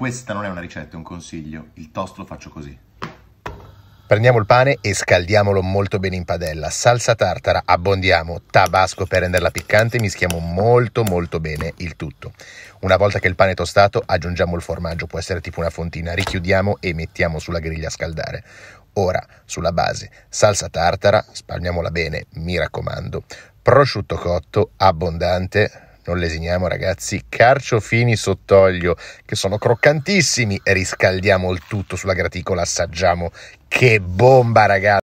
Questa non è una ricetta, è un consiglio. Il toast lo faccio così. Prendiamo il pane e scaldiamolo molto bene in padella. Salsa tartara, abbondiamo, tabasco per renderla piccante, mischiamo molto molto bene il tutto. Una volta che il pane è tostato aggiungiamo il formaggio, può essere tipo una fontina, richiudiamo e mettiamo sulla griglia a scaldare. Ora, sulla base, salsa tartara, spalmiamola bene, mi raccomando, prosciutto cotto, abbondante, non lesiniamo ragazzi, carciofini sott'olio che sono croccantissimi, riscaldiamo il tutto sulla graticola, assaggiamo, che bomba ragazzi!